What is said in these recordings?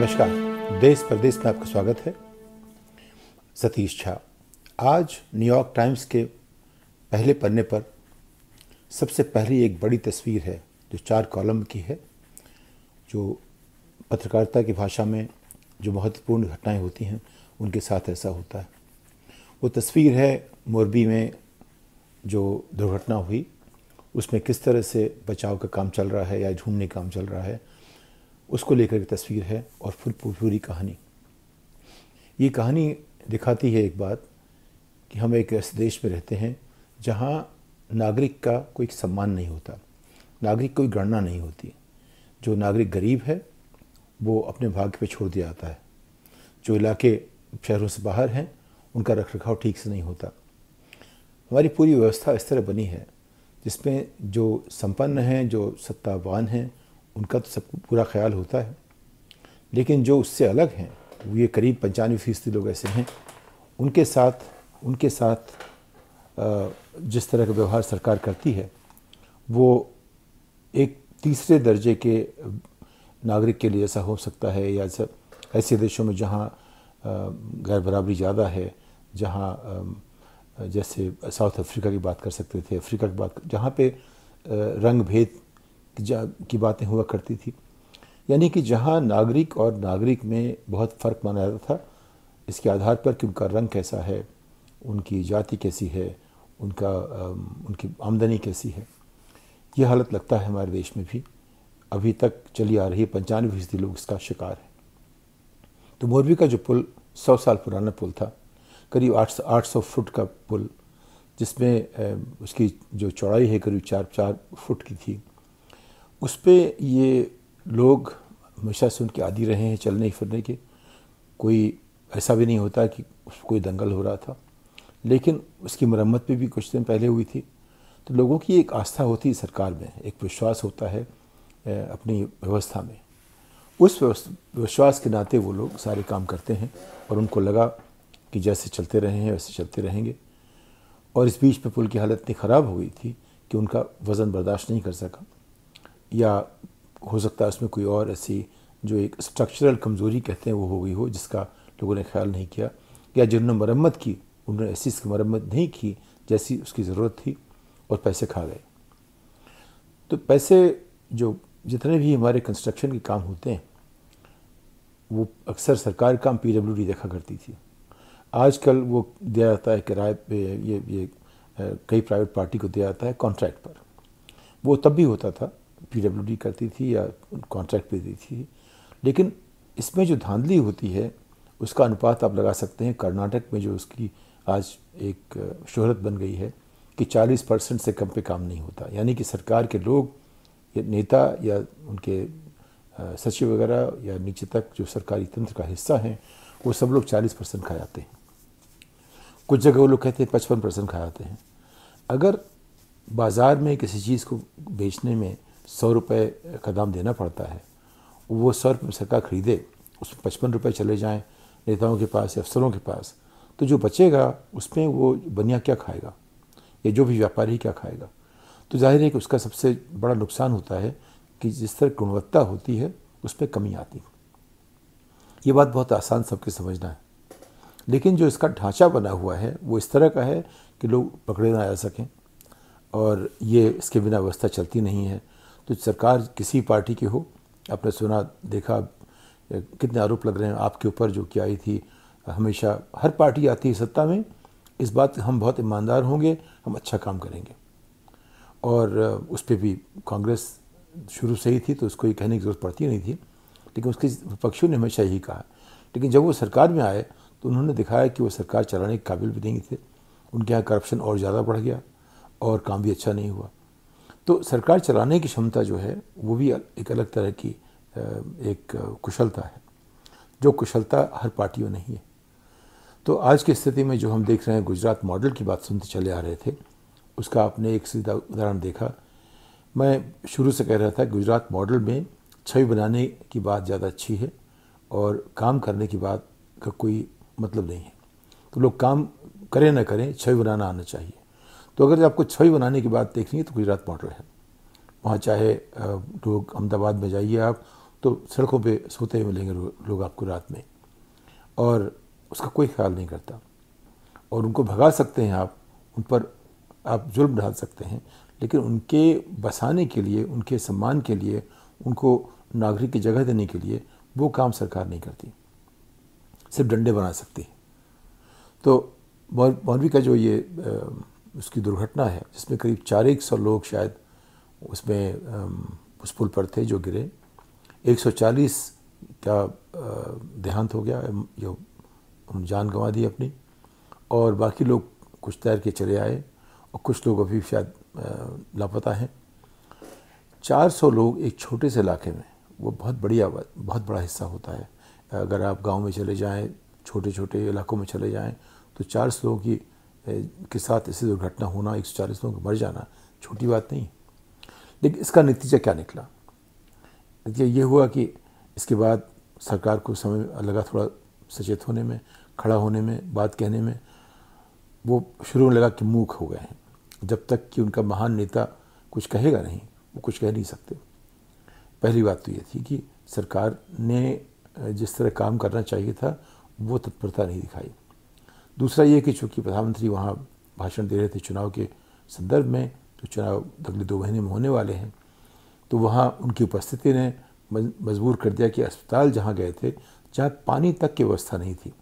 नमस्कार देश प्रदेश में आपका स्वागत है सतीश झा आज न्यूयॉर्क टाइम्स के पहले पन्ने पर सबसे पहली एक बड़ी तस्वीर है जो चार कॉलम की है जो पत्रकारिता की भाषा में जो महत्वपूर्ण घटनाएं होती हैं उनके साथ ऐसा होता है वो तस्वीर है मोरबी में जो दुर्घटना हुई उसमें किस तरह से बचाव का काम चल रहा है या ढूंढने का काम चल रहा है उसको लेकर की तस्वीर है और फिर पूरी कहानी ये कहानी दिखाती है एक बात कि हम एक ऐसे देश में रहते हैं जहाँ नागरिक का कोई सम्मान नहीं होता नागरिक कोई गणना नहीं होती जो नागरिक गरीब है वो अपने भाग्य पे छोड़ दिया जाता है जो इलाके शहरों से बाहर हैं उनका रख रखाव ठीक से नहीं होता हमारी पूरी व्यवस्था इस तरह बनी है जिसमें जो संपन्न हैं जो सत्तावान हैं उनका तो सबको पूरा ख्याल होता है लेकिन जो उससे अलग हैं वो ये करीब पंचानवे फीसदी लोग ऐसे हैं उनके साथ उनके साथ जिस तरह का व्यवहार सरकार करती है वो एक तीसरे दर्जे के नागरिक के लिए ऐसा हो सकता है या सब ऐसे देशों में जहाँ गैर बराबरी ज़्यादा है जहाँ जैसे साउथ अफ्रीका की बात कर सकते थे अफ्रीका की बात जहाँ पे रंग भेद की बातें हुआ करती थी यानी कि जहाँ नागरिक और नागरिक में बहुत फ़र्क माना जाता था इसके आधार पर कि उनका रंग कैसा है उनकी जाति कैसी है उनका उनकी आमदनी कैसी है यह हालत लगता है हमारे देश में भी अभी तक चली आ रही पंचानवे फीसदी लोग इसका शिकार है तो मोरबी का जो पुल सौ साल पुराना पुल था करीब आठ सौ आठ सौ फुट का पुल जिसमें उसकी जो चौड़ाई है करीब चार चार फुट की थी उस पर ये लोग हमेशा से उनके आदि रहे हैं चलने फिरने के कोई ऐसा भी नहीं होता कि कोई दंगल हो रहा था लेकिन उसकी मरम्मत पे भी कुछ दिन पहले हुई थी तो लोगों की एक आस्था होती है सरकार में एक विश्वास होता है अपनी व्यवस्था में उस विश्वास के नाते वो लोग सारे काम करते हैं और उनको लगा कि जैसे चलते रहे हैं वैसे चलते रहेंगे और इस बीच में पुल की हालत इतनी ख़राब हो गई थी कि उनका वज़न बर्दाश्त नहीं कर सका या हो सकता है उसमें कोई और ऐसी जो एक स्ट्रक्चरल कमज़ोरी कहते हैं वो हो गई हो जिसका लोगों ने ख्याल नहीं किया या जिन्होंने मरम्मत की उन्होंने ऐसी इसकी मरम्मत नहीं की जैसी उसकी ज़रूरत थी और पैसे खा गए तो पैसे जो जितने भी हमारे कंस्ट्रक्शन के काम होते हैं वो अक्सर सरकार काम पी डब्ल्यू डी देखा करती थी आजकल वो दिया जाता है किराए पे ये ये कई प्राइवेट पार्टी को दिया जाता है कॉन्ट्रैक्ट पर वो तब भी होता था डी करती थी या कॉन्ट्रैक्ट पे थी लेकिन इसमें जो धांधली होती है उसका अनुपात आप लगा सकते हैं कर्नाटक में जो उसकी आज एक शोहरत बन गई है कि 40 परसेंट से कम पे काम नहीं होता यानी कि सरकार के लोग या नेता या उनके सचिव वगैरह या नीचे तक जो सरकारी तंत्र का हिस्सा हैं वो सब लोग 40 परसेंट खा जाते हैं कुछ जगह वो लोग कहते हैं पचपन परसेंट खा जाते हैं अगर बाज़ार में किसी चीज़ को बेचने में सौ रुपये का दाम देना पड़ता है वो सौ रुपये सरकार खरीदे उसमें पचपन रुपये चले जाएँ नेताओं के पास या अफसरों के पास तो जो बचेगा उसमें वो बनिया क्या खाएगा या जो भी व्यापारी क्या खाएगा तो जाहिर है कि उसका सबसे बड़ा नुकसान होता है कि जिस तरह गुणवत्ता होती है उस पर कमी आती है ये बात बहुत आसान सबके समझना है लेकिन जो इसका ढांचा बना हुआ है वो इस तरह का है कि लोग पकड़े ना जा सकें और ये इसके बिना व्यवस्था चलती नहीं है तो सरकार किसी पार्टी की हो आपने सुना देखा कितने आरोप लग रहे हैं आपके ऊपर जो कि आई थी हमेशा हर पार्टी आती है सत्ता में इस बात हम बहुत ईमानदार होंगे हम अच्छा काम करेंगे और उस पर भी कांग्रेस शुरू से ही थी तो उसको ये कहने की ज़रूरत पड़ती नहीं थी लेकिन उसके विपक्षियों ने हमेशा यही कहा लेकिन जब वो सरकार में आए तो उन्होंने दिखाया कि वो सरकार चलाने के काबिल भी नहीं थे उनके यहाँ करप्शन और ज़्यादा बढ़ गया और काम भी अच्छा नहीं हुआ तो सरकार चलाने की क्षमता जो है वो भी एक अलग तरह की एक कुशलता है जो कुशलता हर पार्टी में नहीं है तो आज की स्थिति में जो हम देख रहे हैं गुजरात मॉडल की बात सुनते चले आ रहे थे उसका आपने एक सीधा उदाहरण देखा मैं शुरू से कह रहा था गुजरात मॉडल में छवि बनाने की बात ज़्यादा अच्छी है और काम करने की बात का कोई मतलब नहीं है तो लोग काम करें ना करें छवि बनाना आना चाहिए तो अगर आपको छवि बनाने की बात देखनी है तो गुजरात मॉडल है वहाँ चाहे लोग अहमदाबाद में जाइए आप तो सड़कों पे सोते हुए मिलेंगे लोग आपको रात में और उसका कोई ख्याल नहीं करता और उनको भगा सकते हैं आप उन पर आप जुल्म ढाल सकते हैं लेकिन उनके बसाने के लिए उनके सम्मान के लिए उनको नागरिक की जगह देने के लिए वो काम सरकार नहीं करती सिर्फ डंडे बना सकती है तो मौलवी का जो ये आ, उसकी दुर्घटना है जिसमें करीब चार एक सौ लोग शायद उसमें उस पुल पर थे जो गिरे 140 का देहांत हो गया जो जान गंवा दी अपनी और बाकी लोग कुछ तैर के चले आए और कुछ लोग अभी शायद लापता हैं 400 लोग एक छोटे से इलाके में वो बहुत बड़ी बहुत बड़ा हिस्सा होता है अगर आप गांव में चले जाएं छोटे छोटे इलाकों में चले जाएं तो 400 लोगों की के साथ ऐसी दुर्घटना होना एक सौ चालीस लोगों को मर जाना छोटी बात नहीं लेकिन इसका नतीजा क्या निकला नतीजा ये हुआ कि इसके बाद सरकार को समय लगा थोड़ा सचेत होने में खड़ा होने में बात कहने में वो शुरू में लगा कि मूक हो गए हैं जब तक कि उनका महान नेता कुछ कहेगा नहीं वो कुछ कह नहीं सकते पहली बात तो ये थी कि सरकार ने जिस तरह काम करना चाहिए था वो तत्परता नहीं दिखाई दूसरा ये कि चूंकि प्रधानमंत्री वहाँ भाषण दे रहे थे चुनाव के संदर्भ में तो चुनाव अगले दो महीने में होने वाले हैं तो वहाँ उनकी उपस्थिति ने मजबूर कर दिया कि अस्पताल जहाँ गए थे जहाँ पानी तक की व्यवस्था नहीं थी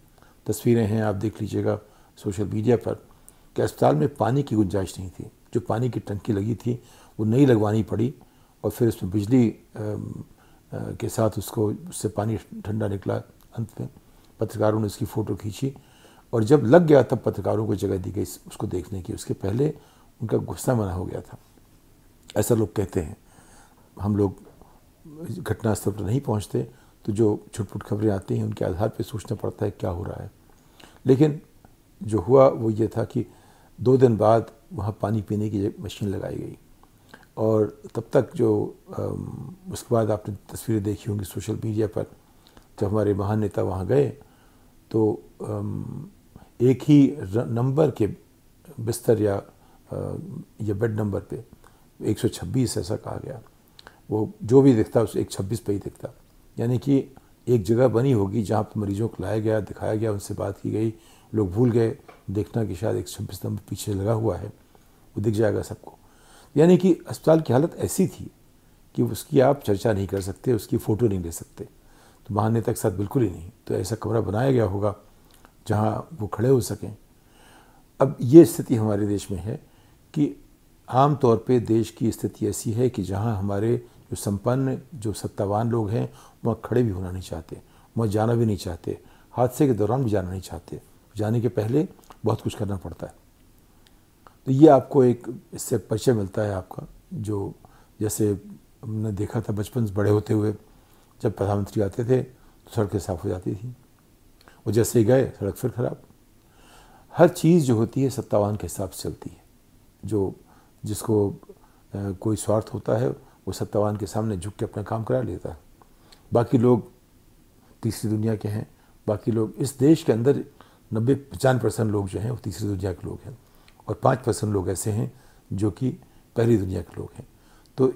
तस्वीरें हैं आप देख लीजिएगा सोशल मीडिया पर कि अस्पताल में पानी की गुंजाइश नहीं थी जो पानी की टंकी लगी थी वो नहीं लगवानी पड़ी और फिर उसमें बिजली के साथ उसको उससे पानी ठंडा निकला अंत में पत्रकारों ने उसकी फ़ोटो खींची और जब लग गया तब पत्रकारों को जगह दी गई उसको देखने की उसके पहले उनका गुस्सा मना हो गया था ऐसा लोग कहते हैं हम लोग घटनास्थल पर नहीं पहुंचते तो जो छुटपुट खबरें आती हैं उनके आधार पर सोचना पड़ता है क्या हो रहा है लेकिन जो हुआ वो ये था कि दो दिन बाद वहाँ पानी पीने की मशीन लगाई गई और तब तक जो उसके बाद आपने तस्वीरें देखी होंगी सोशल मीडिया पर जब हमारे महान नेता वहाँ गए तो एक ही नंबर के बिस्तर या ये बेड नंबर पे 126 ऐसा कहा गया वो जो भी दिखता उस एक छब्बीस पर ही दिखता यानी कि एक जगह बनी होगी जहाँ पर मरीजों को लाया गया दिखाया गया उनसे बात की गई लोग भूल गए देखना कि शायद एक छब्बीस नंबर पीछे लगा हुआ है वो दिख जाएगा सबको यानी कि अस्पताल की हालत ऐसी थी कि उसकी आप चर्चा नहीं कर सकते उसकी फ़ोटो नहीं ले सकते तो महाने तक साथ बिल्कुल ही नहीं तो ऐसा कमरा बनाया गया होगा जहाँ वो खड़े हो सकें अब ये स्थिति हमारे देश में है कि आम तौर पे देश की स्थिति ऐसी है कि जहाँ हमारे जो संपन्न जो सत्तावान लोग हैं वहाँ खड़े भी होना नहीं चाहते वहाँ जाना भी नहीं चाहते हादसे के दौरान भी जाना नहीं चाहते जाने के पहले बहुत कुछ करना पड़ता है तो ये आपको एक इससे परिचय मिलता है आपका जो जैसे हमने देखा था बचपन से बड़े होते हुए जब प्रधानमंत्री आते थे तो सड़कें साफ हो जाती थी वो जैसे गए सड़क फिर खराब हर चीज़ जो होती है सत्तावान के हिसाब से चलती है जो जिसको कोई स्वार्थ होता है वो सत्तावान के सामने झुक के अपना काम करा लेता है बाकी लोग तीसरी दुनिया के हैं बाकी लोग इस देश के अंदर नब्बे पचानवे परसेंट लोग जो हैं वो तीसरी दुनिया के लोग हैं और पाँच परसेंट लोग ऐसे हैं जो कि पहली दुनिया के लोग हैं तो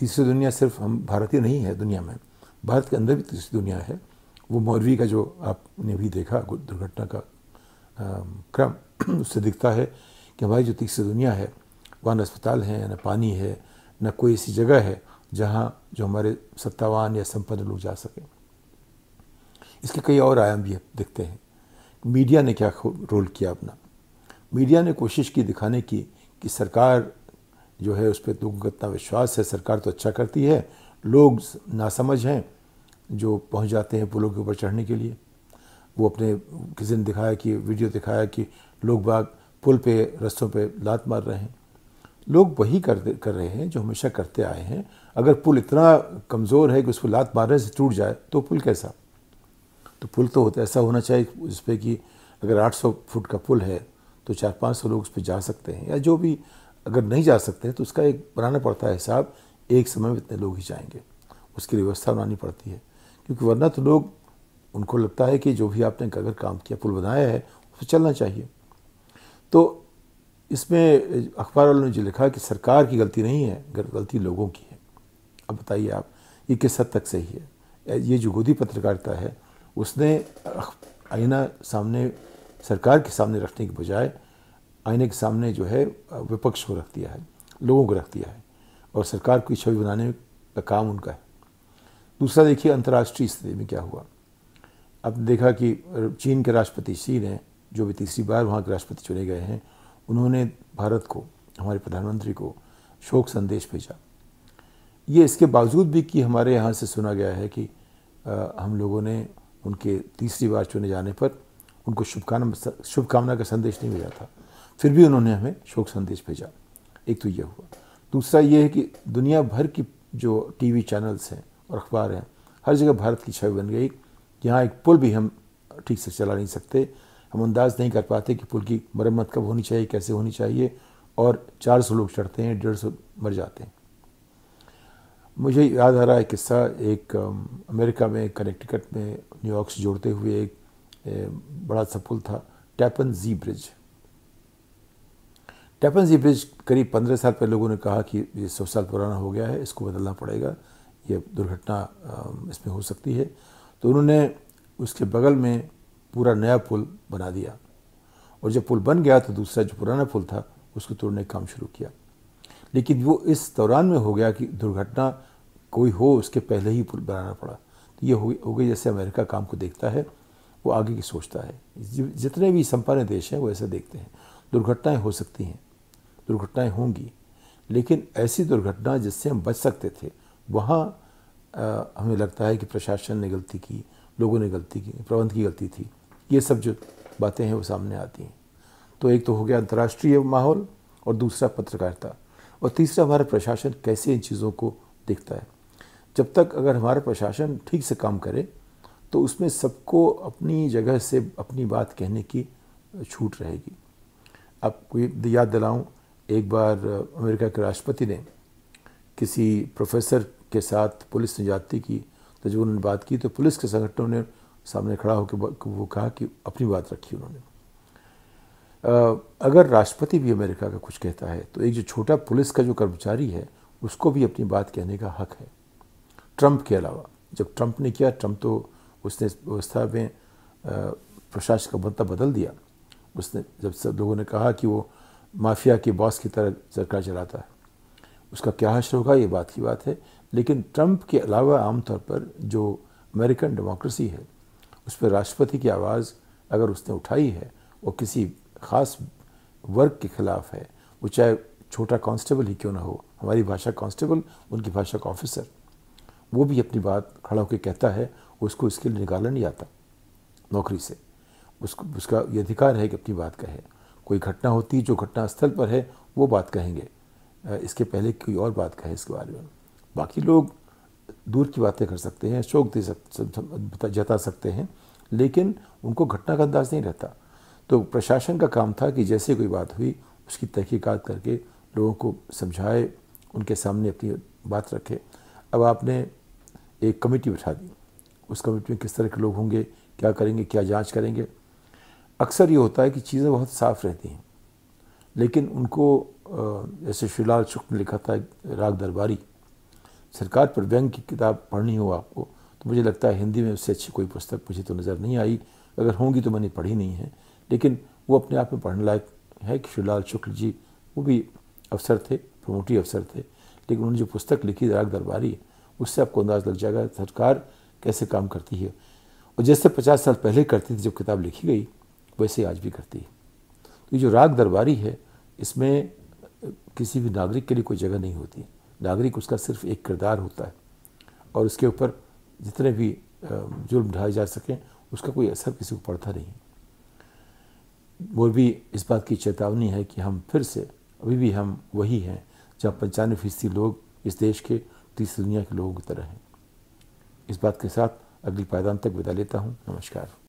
तीसरी दुनिया सिर्फ हम भारतीय नहीं है दुनिया में भारत के अंदर भी तीसरी दुनिया है वो मौरवी का जो आपने भी देखा दुर्घटना का क्रम उससे दिखता है कि हमारी जो तीसरी दुनिया है वहाँ न अस्पताल है न पानी है न कोई ऐसी जगह है जहाँ जो हमारे सत्तावान या संपन्न लोग जा सकें इसके कई और आयाम भी दिखते हैं मीडिया ने क्या रोल किया अपना मीडिया ने कोशिश की दिखाने की कि सरकार जो है उस पर लोगों का इतना विश्वास है सरकार तो अच्छा करती है लोग नासमझ हैं जो पहुंच जाते हैं पुलों के ऊपर चढ़ने के लिए वो अपने किसी ने दिखाया कि वीडियो दिखाया कि लोग बाग पुल पे रस्तों पे लात मार रहे हैं लोग वही कर कर रहे हैं जो हमेशा करते आए हैं अगर पुल इतना कमज़ोर है कि उसको लात मारने से टूट जाए तो पुल कैसा तो पुल तो होता ऐसा होना चाहिए उस पर कि अगर 800 फुट का पुल है तो चार पाँच सौ लोग उस पर जा सकते हैं या जो भी अगर नहीं जा सकते तो उसका एक बनाना पड़ता है हिसाब एक समय में इतने लोग ही जाएंगे उसकी व्यवस्था बनानी पड़ती है क्योंकि वरना तो लोग उनको लगता है कि जो भी आपने अगर काम किया पुल बनाया है उसे चलना चाहिए तो इसमें अखबार वालों ने जो लिखा कि सरकार की गलती नहीं है गलती लोगों की है अब बताइए आप ये किस हद तक सही है ये जो गोदी पत्रकारिता है उसने आईना सामने सरकार के सामने रखने के बजाय आईने के सामने जो है विपक्ष को रख दिया है लोगों को रख दिया है और सरकार की छवि बनाने का काम उनका है दूसरा देखिए अंतर्राष्ट्रीय स्थिति में क्या हुआ अब देखा कि चीन के राष्ट्रपति शी ने जो भी तीसरी बार वहाँ के राष्ट्रपति चुने गए हैं उन्होंने भारत को हमारे प्रधानमंत्री को शोक संदेश भेजा ये इसके बावजूद भी कि हमारे यहाँ से सुना गया है कि आ, हम लोगों ने उनके तीसरी बार चुने जाने पर उनको शुभकामना शुभकामना का संदेश नहीं भेजा था फिर भी उन्होंने हमें शोक संदेश भेजा एक तो यह हुआ दूसरा ये है कि दुनिया भर की जो टीवी चैनल्स हैं और अखबार हैं हर जगह भारत की छवि बन गई यहाँ एक पुल भी हम ठीक से चला नहीं सकते हम अंदाज़ नहीं कर पाते कि पुल की मरम्मत कब होनी चाहिए कैसे होनी चाहिए और 400 लोग चढ़ते हैं डेढ़ सौ मर जाते हैं मुझे याद आ रहा है किस्सा एक अमेरिका में कनेक्टिकट में न्यूयॉर्क से जोड़ते हुए एक बड़ा सा पुल था टैपन जी ब्रिज टैपन जी ब्रिज करीब पंद्रह साल पहले लोगों ने कहा कि ये सौ साल पुराना हो गया है इसको बदलना पड़ेगा ये दुर्घटना इसमें हो सकती है तो उन्होंने उसके बगल में पूरा नया पुल बना दिया और जब पुल बन गया तो दूसरा जो पुराना पुल था उसको तोड़ने का काम शुरू किया लेकिन वो इस दौरान में हो गया कि दुर्घटना कोई हो उसके पहले ही पुल बनाना पड़ा तो ये हो गई जैसे अमेरिका काम को देखता है वो आगे की सोचता है जितने भी संपन्न देश हैं वो ऐसा देखते हैं दुर्घटनाएं हो सकती हैं दुर्घटनाएं होंगी लेकिन ऐसी दुर्घटना जिससे हम बच सकते थे वहाँ हमें लगता है कि प्रशासन ने गलती की लोगों ने गलती की प्रबंध की गलती थी ये सब जो बातें हैं वो सामने आती हैं तो एक तो हो गया अंतर्राष्ट्रीय माहौल और दूसरा पत्रकारिता और तीसरा हमारा प्रशासन कैसे इन चीज़ों को देखता है जब तक अगर हमारा प्रशासन ठीक से काम करे तो उसमें सबको अपनी जगह से अपनी बात कहने की छूट रहेगी आपको याद दिलाऊं एक बार अमेरिका के राष्ट्रपति ने किसी प्रोफेसर के साथ पुलिस ने जाती की तो जब उन्होंने बात की तो पुलिस के संगठनों ने सामने खड़ा होकर वो कहा कि अपनी बात रखी उन्होंने अगर राष्ट्रपति भी अमेरिका का कुछ कहता है तो एक जो छोटा पुलिस का जो कर्मचारी है उसको भी अपनी बात कहने का हक है ट्रंप के अलावा जब ट्रंप ने किया ट्रंप तो उसने व्यवस्था में प्रशासन का मुद्दा बदल दिया उसने जब सब लोगों ने कहा कि वो माफिया के बॉस की तरह सरकार चलाता है उसका क्या हश्र होगा ये बात की बात है लेकिन ट्रंप के अलावा आमतौर पर जो अमेरिकन डेमोक्रेसी है उस पर राष्ट्रपति की आवाज़ अगर उसने उठाई है वो किसी ख़ास वर्ग के ख़िलाफ़ है वो चाहे छोटा कांस्टेबल ही क्यों ना हो हमारी भाषा कांस्टेबल उनकी भाषा का ऑफिसर वो भी अपनी बात खड़ा होकर कहता है उसको इसके लिए निकाला नहीं आता नौकरी से उसको उसका ये अधिकार है कि अपनी बात कहे कोई घटना होती जो घटना स्थल पर है वो बात कहेंगे इसके पहले कोई और बात कहे इसके बारे में बाकी लोग दूर की बातें कर सकते हैं शोक दे सकते जता सकते हैं लेकिन उनको घटना का अंदाज नहीं रहता तो प्रशासन का काम था कि जैसे कोई बात हुई उसकी तहकीकात करके लोगों को समझाए उनके सामने अपनी बात रखे अब आपने एक कमेटी बैठा दी उस कमेटी में किस तरह के लोग होंगे क्या करेंगे क्या जांच करेंगे अक्सर ये होता है कि चीज़ें बहुत साफ रहती हैं लेकिन उनको जैसे शिलाल शुक्ल ने लिखा था राग दरबारी सरकार पर व्यंग की किताब पढ़नी हो आपको तो मुझे लगता है हिंदी में उससे अच्छी कोई पुस्तक मुझे तो नज़र नहीं आई अगर होंगी तो मैंने पढ़ी नहीं है लेकिन वो अपने आप में पढ़ने लायक है कि शिवलाल शुक्ल जी वो भी अफसर थे प्रमोटी अफसर थे लेकिन उन्होंने जो पुस्तक लिखी राग दरबारी उससे आपको अंदाज़ लग जाएगा सरकार कैसे काम करती है और जैसे पचास साल पहले करती थी जब किताब लिखी गई वैसे आज भी करती है तो ये जो राग दरबारी है इसमें किसी भी नागरिक के लिए कोई जगह नहीं होती नागरिक उसका सिर्फ एक किरदार होता है और उसके ऊपर जितने भी जुर्म ढाए जा सकें उसका कोई असर किसी को पड़ता नहीं वो भी इस बात की चेतावनी है कि हम फिर से अभी भी हम वही हैं जहाँ पंचानवे फीसदी लोग इस देश के तीसरी दुनिया के लोगों की तरह हैं इस बात के साथ अगली पायदान तक विदा लेता हूँ नमस्कार